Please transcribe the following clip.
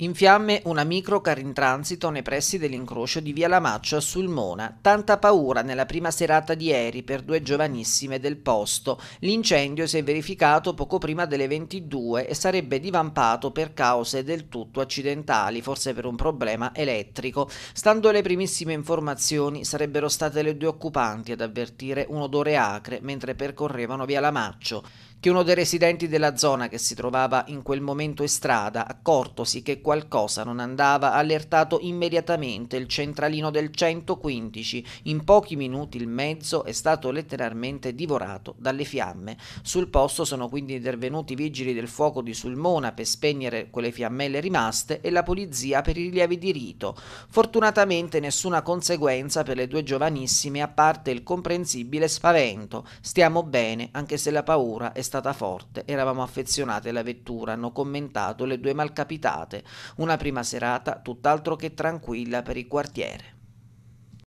In fiamme una microcar in transito nei pressi dell'incrocio di Via Lamaccio a Sulmona. Tanta paura nella prima serata di ieri per due giovanissime del posto. L'incendio si è verificato poco prima delle 22 e sarebbe divampato per cause del tutto accidentali, forse per un problema elettrico. Stando alle primissime informazioni, sarebbero state le due occupanti ad avvertire un odore acre mentre percorrevano Via Lamaccio. Che uno dei residenti della zona che si trovava in quel momento in strada, accortosi che qualcosa non andava, allertato immediatamente il centralino del 115. In pochi minuti il mezzo è stato letteralmente divorato dalle fiamme. Sul posto sono quindi intervenuti i vigili del fuoco di Sulmona per spegnere quelle fiammelle rimaste e la polizia per i rilievi di rito. Fortunatamente nessuna conseguenza per le due giovanissime a parte il comprensibile spavento. Stiamo bene, anche se la paura è stata forte. Eravamo affezionate alla vettura, hanno commentato le due malcapitate. Una prima serata tutt'altro che tranquilla per il quartiere.